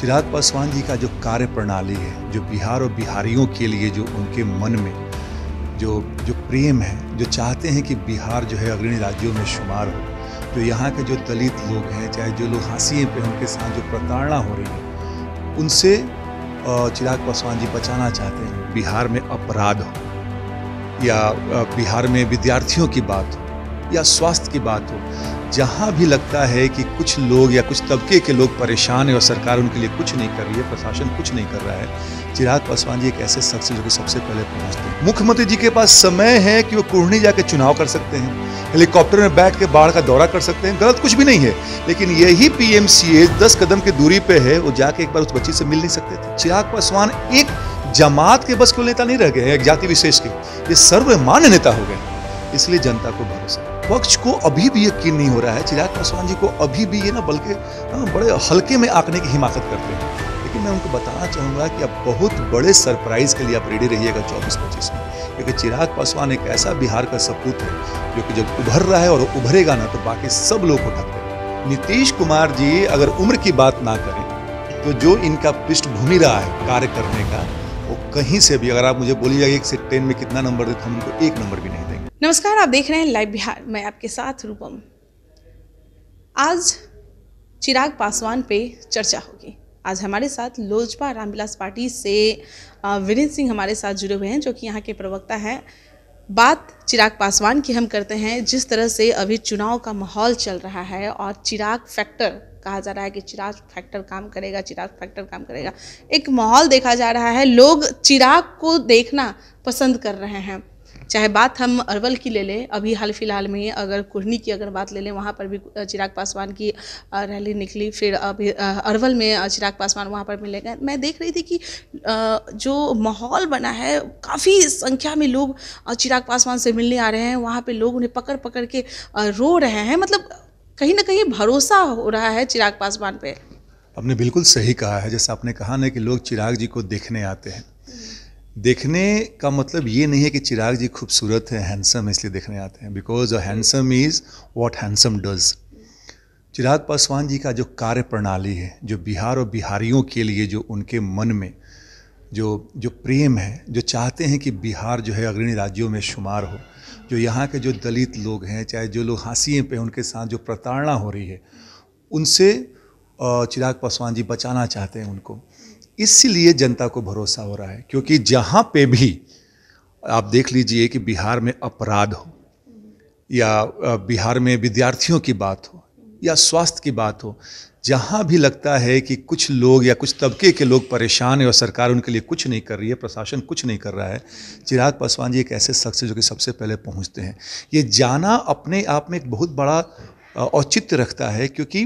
चिराग पासवान जी का जो कार्य प्रणाली है जो बिहार और बिहारियों के लिए जो उनके मन में जो जो प्रेम है जो चाहते हैं कि बिहार जो है अग्रणी राज्यों में शुमार हो जो यहाँ के जो दलित लोग हैं चाहे जो लोग हाँसीए पे उनके साथ जो प्रताड़ना हो रही है उनसे चिराग पासवान जी बचाना चाहते हैं बिहार में अपराध हो या बिहार में विद्यार्थियों की बात हो या स्वास्थ्य की बात हो जहाँ भी लगता है कि कुछ लोग या कुछ तबके के लोग परेशान हैं और सरकार उनके लिए कुछ नहीं कर रही है प्रशासन कुछ नहीं कर रहा है चिराग पासवान जी एक ऐसे शख्स जो कि सबसे पहले पहुँचते हैं मुख्यमंत्री जी के पास समय है कि वो कुढ़नी जाके चुनाव कर सकते हैं हेलीकॉप्टर में बैठ के बाढ़ का दौरा कर सकते हैं गलत कुछ भी नहीं है लेकिन यही पी एम कदम की दूरी पर है वो जाके एक बार उस बच्ची से मिल नहीं सकते थे चिराग पासवान एक जमात के बस क्यों नेता नहीं रह गए एक जाति विशेष के ये सर्वमान्य नेता हो गए इसलिए जनता को भरोसा पक्ष को अभी भी यकीन नहीं हो रहा है चिराग पासवान जी को अभी भी ये ना बल्कि बड़े हल्के में आंकने की हिमाकत करते हैं लेकिन मैं उनको बताना चाहूँगा कि अब बहुत बड़े सरप्राइज के लिए आप रेडी रहिएगा चौबीस पच्चीस में क्योंकि चिराग पासवान एक ऐसा बिहार का सपूत है जो कि जब उभर रहा है और उभरेगा ना तो बाकी सब लोग को ढक नीतीश कुमार जी अगर उम्र की बात ना करें तो जो इनका पृष्ठभूमि रहा है कार्य करने का वो कहीं से भी अगर आप मुझे बोलिएगा एक से टेन में कितना नंबर देते तो हम उनको एक नंबर भी नहीं नमस्कार आप देख रहे हैं लाइव बिहार मैं आपके साथ रूपम आज चिराग पासवान पे चर्चा होगी आज हमारे साथ लोजपा रामविलास पार्टी से वीरेंद्र सिंह हमारे साथ जुड़े हुए हैं जो कि यहाँ के प्रवक्ता हैं बात चिराग पासवान की हम करते हैं जिस तरह से अभी चुनाव का माहौल चल रहा है और चिराग फैक्टर कहा जा रहा है कि चिराग फैक्टर काम करेगा चिराग फैक्टर काम करेगा एक माहौल देखा जा रहा है लोग चिराग को देखना पसंद कर रहे हैं चाहे बात हम अरवल की ले लें अभी हाल फिलहाल में अगर कुर्नी की अगर बात ले लें वहाँ पर भी चिराग पासवान की रैली निकली फिर अभी अरवल में चिराग पासवान वहाँ पर मिले गए मैं देख रही थी कि जो माहौल बना है काफ़ी संख्या में लोग चिराग पासवान से मिलने आ रहे हैं वहाँ पर लोग उन्हें पकड़ पकड़ के रो रहे हैं मतलब कहीं ना कहीं भरोसा हो रहा है चिराग पासवान पर आपने बिल्कुल सही कहा है जैसा आपने कहा ना कि लोग चिराग जी को देखने आते हैं देखने का मतलब ये नहीं है कि चिराग जी खूबसूरत है हैंडसम है इसलिए देखने आते हैं because handsome is what handsome does Chirag Paswan ji का जो कार्य प्रणाली है जो बिहार और बिहारियों के लिए जो उनके मन में जो जो प्रेम है जो चाहते हैं कि बिहार जो है अग्रणी राज्यों में शुमार हो जो यहाँ के जो दलित लोग हैं चाहे जो लोग हाँसीए पे उनके साथ जो प्रताड़ना हो रही है उनसे चिराग पासवान जी बचाना चाहते हैं उनको इसलिए जनता को भरोसा हो रहा है क्योंकि जहाँ पे भी आप देख लीजिए कि बिहार में अपराध हो या बिहार में विद्यार्थियों की बात हो या स्वास्थ्य की बात हो जहाँ भी लगता है कि कुछ लोग या कुछ तबके के लोग परेशान हैं और सरकार उनके लिए कुछ नहीं कर रही है प्रशासन कुछ नहीं कर रहा है चिराग पासवान जी एक ऐसे शख्स जो कि सबसे पहले पहुँचते हैं ये जाना अपने आप में एक बहुत बड़ा औचित्य रखता है क्योंकि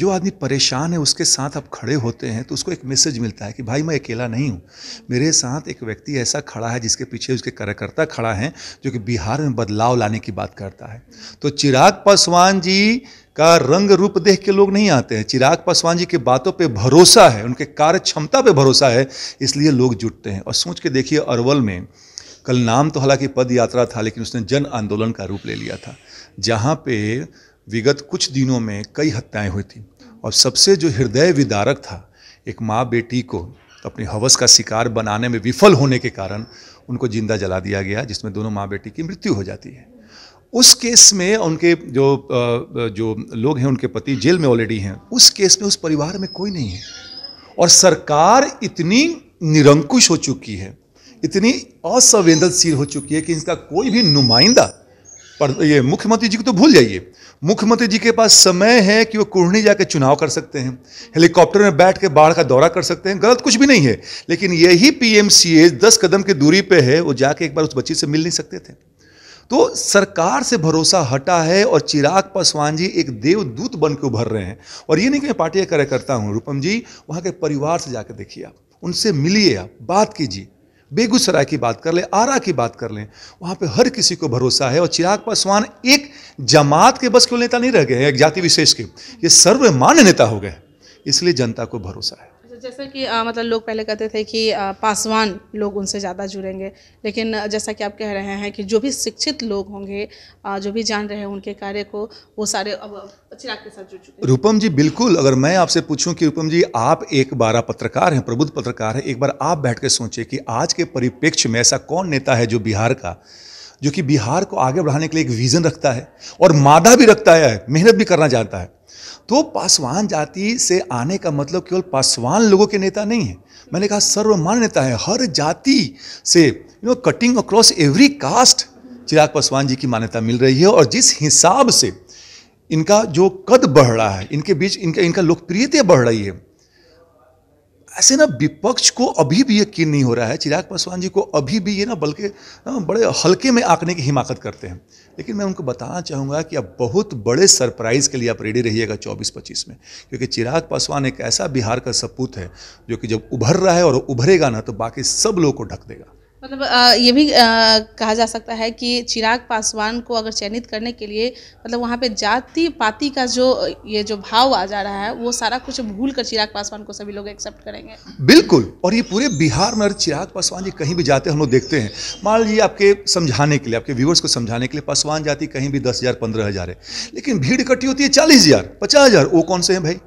जो आदमी परेशान है उसके साथ आप खड़े होते हैं तो उसको एक मैसेज मिलता है कि भाई मैं अकेला नहीं हूँ मेरे साथ एक व्यक्ति ऐसा खड़ा है जिसके पीछे उसके कार्यकर्ता खड़ा है जो कि बिहार में बदलाव लाने की बात करता है तो चिराग पासवान जी का रंग रूप देख के लोग नहीं आते हैं चिराग पासवान जी की बातों पर भरोसा है उनके कार्य क्षमता पर भरोसा है इसलिए लोग जुटते हैं और सोच के देखिए अरवल में कल नाम तो हालांकि पद यात्रा था लेकिन उसने जन आंदोलन का रूप ले लिया था जहाँ पे विगत कुछ दिनों में कई हत्याएं हुई थी और सबसे जो हृदय विदारक था एक माँ बेटी को अपनी हवस का शिकार बनाने में विफल होने के कारण उनको जिंदा जला दिया गया जिसमें दोनों माँ बेटी की मृत्यु हो जाती है उस केस में उनके जो जो लोग हैं उनके पति जेल में ऑलरेडी हैं उस केस में उस परिवार में कोई नहीं है और सरकार इतनी निरंकुश हो चुकी है इतनी असंवेदनशील हो चुकी है कि इसका कोई भी नुमाइंदा पर ये मुख्यमंत्री जी को तो भूल जाइए मुख्यमंत्री जी के पास समय है कि वो कुढ़नी जाकर चुनाव कर सकते हैं हेलीकॉप्टर में बैठ के बाढ़ का दौरा कर सकते हैं गलत कुछ भी नहीं है लेकिन यही पी एम कदम की दूरी पर है वो जाके एक बार उस बच्ची से मिल नहीं सकते थे तो सरकार से भरोसा हटा है और चिराग पासवान जी एक देवदूत बन के उभर रहे हैं और ये नहीं कि मैं पार्टी का कार्यकर्ता हूँ रूपम जी वहाँ के परिवार से जाकर देखिए आप उनसे मिलिए आप बात कीजिए बेगूसराय की बात कर लें आरा की बात कर लें वहाँ पे हर किसी को भरोसा है और चिराग पासवान एक जमात के बस के नेता नहीं रह गए हैं एक जाति विशेष के ये सर्वमान्य नेता हो गए इसलिए जनता को भरोसा है जैसा कि आ, मतलब लोग पहले कहते थे कि आ, पासवान लोग उनसे ज़्यादा जुड़ेंगे लेकिन जैसा कि आप कह रहे हैं कि जो भी शिक्षित लोग होंगे आ, जो भी जान रहे हैं उनके कार्य को वो सारे अब चिराग के साथ जुड़ चुके रूपम जी बिल्कुल अगर मैं आपसे पूछूं कि रूपम जी आप एक बार पत्रकार हैं प्रबुद्ध पत्रकार हैं एक बार आप बैठ कर सोचें कि आज के परिप्रेक्ष्य में ऐसा कौन नेता है जो बिहार का जो कि बिहार को आगे बढ़ाने के लिए एक विज़न रखता है और मादा भी रखता है मेहनत भी करना चाहता है तो पासवान जाति से आने का मतलब केवल पासवान लोगों के नेता नहीं है मैंने कहा सर्वमान्य नेता है हर जाति से you know cutting across every caste Chirag Paswan ji की मान्यता मिल रही है और जिस हिसाब से इनका जो कद बढ़ रहा है इनके बीच इनका इनका लोकप्रियता बढ़ रही है ऐसे ना विपक्ष को अभी भी यकीन नहीं हो रहा है चिराग पासवान जी को अभी भी ये ना बल्कि बड़े हल्के में आंकने की हिमाकत करते हैं लेकिन मैं उनको बताना चाहूँगा कि आप बहुत बड़े सरप्राइज़ के लिए आप रेडी रहिएगा चौबीस पच्चीस में क्योंकि चिराग पासवान एक ऐसा बिहार का सपूत है जो कि जब उभर रहा है और उभरेगा ना तो बाकी सब लोग को ढक देगा मतलब ये भी कहा जा सकता है कि चिराग पासवान को अगर चयनित करने के लिए मतलब वहाँ पे जाति पाति का जो ये जो भाव आ जा रहा है वो सारा कुछ भूल कर चिराग पासवान को सभी लोग एक्सेप्ट करेंगे बिल्कुल और ये पूरे बिहार में चिराग पासवान जी कहीं भी जाते हैं हम लोग देखते हैं मान लीजिए आपके समझाने के लिए आपके व्यूवर्स को समझाने के लिए पासवान जाति कहीं भी दस हज़ार पंद्रह हज़ार है लेकिन भीड़ इकट्ठी होती है चालीस हज़ार पचास हज़ार वो कौन से हैं भाई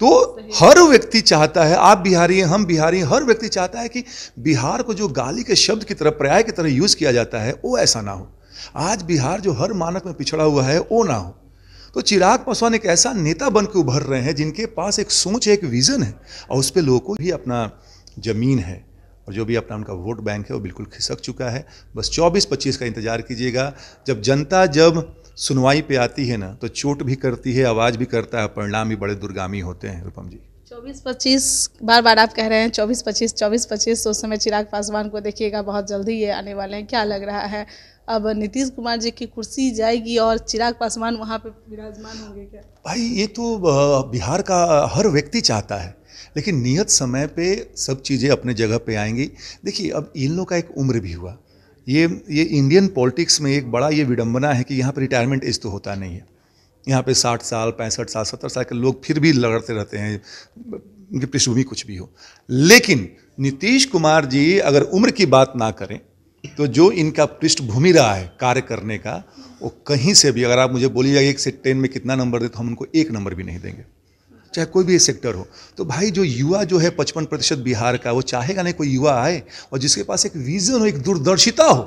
तो हर व्यक्ति चाहता है आप बिहारी हैं हम बिहारी हैं हर व्यक्ति चाहता है कि बिहार को जो गाली के शब्द की तरह पर्याय की तरह यूज़ किया जाता है वो ऐसा ना हो आज बिहार जो हर मानक में पिछड़ा हुआ है वो ना हो तो चिराग पासवान एक ऐसा नेता बन के उभर रहे हैं जिनके पास एक सोच है एक विज़न है और उस पर लोगों को भी अपना ज़मीन है और जो भी अपना उनका वोट बैंक है वो बिल्कुल खिसक चुका है बस 24-25 का इंतज़ार कीजिएगा जब जनता जब सुनवाई पे आती है ना तो चोट भी करती है आवाज़ भी करता है परिणाम भी बड़े दुर्गामी होते हैं रूपम जी चौबीस पच्चीस बार बार आप कह रहे हैं चौबीस पच्चीस चौबीस पच्चीस उस समय चिराग पासवान को देखिएगा बहुत जल्दी ये आने वाले हैं क्या लग रहा है अब नीतीश कुमार जी की कुर्सी जाएगी और चिराग पासवान वहाँ पे विराजमान होंगे क्या भाई ये तो बिहार का हर व्यक्ति चाहता है लेकिन नियत समय पे सब चीज़ें अपने जगह पे आएंगी देखिए अब इन लोग का एक उम्र भी हुआ ये ये इंडियन पॉलिटिक्स में एक बड़ा ये विडंबना है कि यहाँ पर रिटायरमेंट एज तो होता नहीं है यहाँ पे साठ साल पैंसठ साल सत्तर साल के लोग फिर भी लड़ते रहते हैं उनकी पृष्ठभूमि कुछ भी हो लेकिन नीतीश कुमार जी अगर उम्र की बात ना करें तो जो इनका पृष्ठभूमि रहा है कार्य करने का वो कहीं से भी अगर आप मुझे बोलिएगा एक से टेन में कितना नंबर दे तो हम उनको एक नंबर भी नहीं देंगे चाहे कोई भी सेक्टर हो तो भाई जो युवा जो है पचपन प्रतिशत बिहार का वो चाहेगा नहीं कोई युवा आए और जिसके पास एक विजन हो एक दूरदर्शिता हो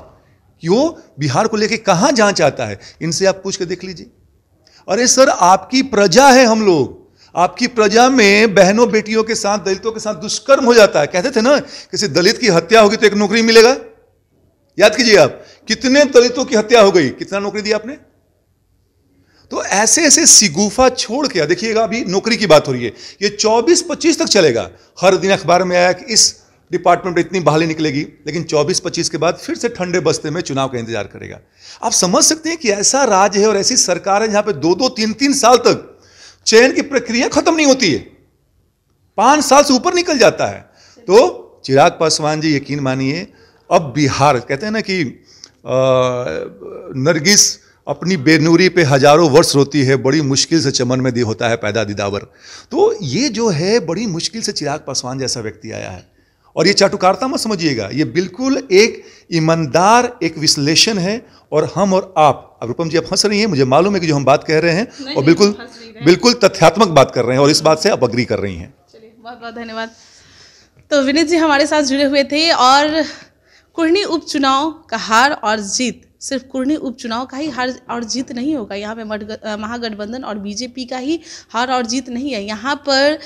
कि वो बिहार को लेके कहाँ जाना चाहता है इनसे आप पूछ के देख लीजिए अरे सर आपकी प्रजा है हम लोग आपकी प्रजा में बहनों बेटियों के साथ दलितों के साथ दुष्कर्म हो जाता है कहते थे ना किसी दलित की हत्या होगी तो एक नौकरी मिलेगा याद कीजिए आप कितने दलितों की हत्या हो गई कितना नौकरी दिया आपने तो ऐसे ऐसे सिगुफा छोड़ के देखिएगा अभी नौकरी की बात हो रही है ये 24-25 तक चलेगा हर दिन अखबार में आया कि इस डिपार्टमेंट में इतनी बहाली निकलेगी लेकिन 24-25 के बाद फिर से ठंडे बस्ते में चुनाव का इंतजार करेगा आप समझ सकते हैं कि ऐसा राज्य है और ऐसी सरकार है जहां पर दो दो तीन तीन साल तक चयन की प्रक्रिया खत्म नहीं होती है पांच साल से ऊपर निकल जाता है तो चिराग पासवान जी यकीन मानिए अब बिहार कहते हैं ना कि नरगिस अपनी बेनूरी पे हजारों वर्ष रोती है बड़ी मुश्किल से चमन में दी होता है पैदा दिदावर तो ये जो है बड़ी मुश्किल से चिराग पासवान जैसा व्यक्ति आया है और ये चाटुकारता मत समझिएगा ये बिल्कुल एक ईमानदार एक विश्लेषण है और हम और आप अब रूपम जी आप हंस रही हैं मुझे मालूम है कि जो हम बात कह रहे हैं और बिल्कुल बिल्कुल तथ्यात्मक बात कर रहे हैं और इस बात से आप अग्री कर रही हैं चलिए बहुत बहुत धन्यवाद तो विनीत जी हमारे साथ जुड़े हुए थे और कुर्णी उपचुनाव का हार और जीत सिर्फ कुर्णी उपचुनाव का ही हार और जीत नहीं होगा यहाँ पे महागठबंधन और बीजेपी का ही हार और जीत नहीं है यहाँ पर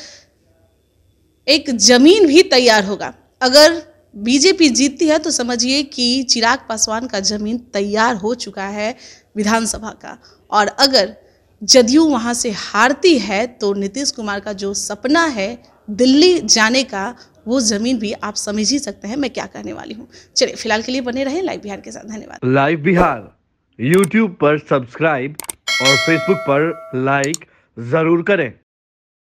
एक जमीन भी तैयार होगा अगर बीजेपी जीतती है तो समझिए कि चिराग पासवान का जमीन तैयार हो चुका है विधानसभा का और अगर जदयू वहाँ से हारती है तो नीतीश कुमार का जो सपना है दिल्ली जाने का वो जमीन भी आप समझ ही सकते हैं मैं क्या करने वाली हूँ चलिए फिलहाल के लिए बने रहे लाइव बिहार के साथ धन्यवाद लाइव बिहार यूट्यूब पर सब्सक्राइब और फेसबुक पर लाइक जरूर करें